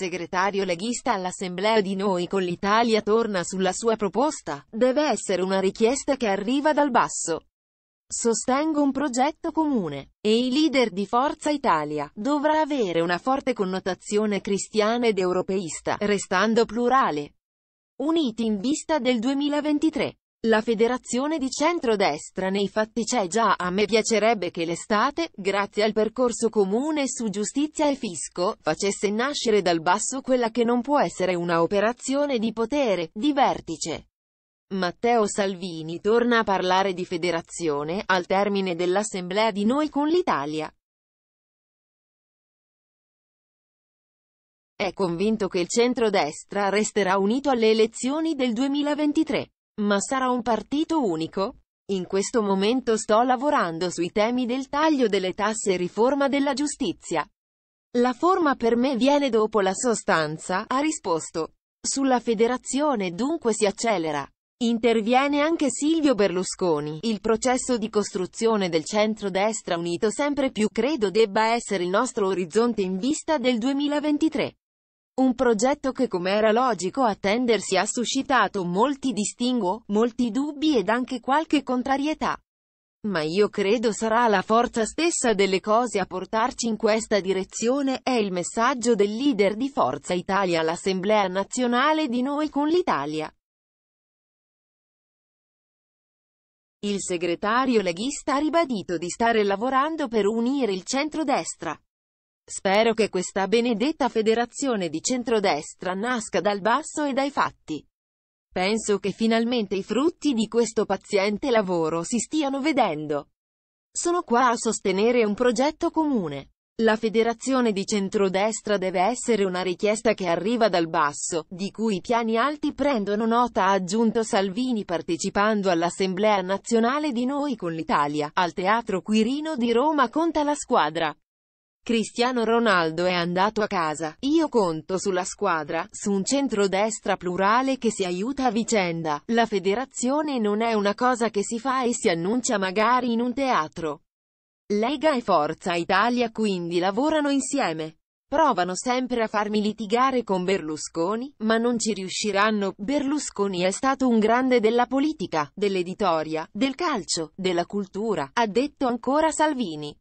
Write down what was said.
segretario leghista all'assemblea di Noi con l'Italia torna sulla sua proposta, deve essere una richiesta che arriva dal basso. Sostengo un progetto comune, e i leader di Forza Italia, dovrà avere una forte connotazione cristiana ed europeista, restando plurale. Uniti in vista del 2023. La federazione di centrodestra nei fatti c'è già, a me piacerebbe che l'estate, grazie al percorso comune su giustizia e fisco, facesse nascere dal basso quella che non può essere una operazione di potere, di vertice. Matteo Salvini torna a parlare di federazione, al termine dell'assemblea di Noi con l'Italia. È convinto che il centrodestra resterà unito alle elezioni del 2023. Ma sarà un partito unico? In questo momento sto lavorando sui temi del taglio delle tasse e riforma della giustizia. La forma per me viene dopo la sostanza, ha risposto. Sulla federazione dunque si accelera. Interviene anche Silvio Berlusconi. Il processo di costruzione del centro-destra unito sempre più credo debba essere il nostro orizzonte in vista del 2023. Un progetto che come era logico attendersi ha suscitato molti distinguo, molti dubbi ed anche qualche contrarietà. Ma io credo sarà la forza stessa delle cose a portarci in questa direzione, è il messaggio del leader di Forza Italia all'Assemblea nazionale di Noi con l'Italia. Il segretario leghista ha ribadito di stare lavorando per unire il centrodestra. Spero che questa benedetta federazione di centrodestra nasca dal basso e dai fatti. Penso che finalmente i frutti di questo paziente lavoro si stiano vedendo. Sono qua a sostenere un progetto comune. La federazione di centrodestra deve essere una richiesta che arriva dal basso, di cui i piani alti prendono nota ha aggiunto Salvini partecipando all'Assemblea nazionale di Noi con l'Italia, al Teatro Quirino di Roma conta la squadra. Cristiano Ronaldo è andato a casa, io conto sulla squadra, su un centrodestra plurale che si aiuta a vicenda, la federazione non è una cosa che si fa e si annuncia magari in un teatro. Lega e Forza Italia quindi lavorano insieme. Provano sempre a farmi litigare con Berlusconi, ma non ci riusciranno. Berlusconi è stato un grande della politica, dell'editoria, del calcio, della cultura, ha detto ancora Salvini.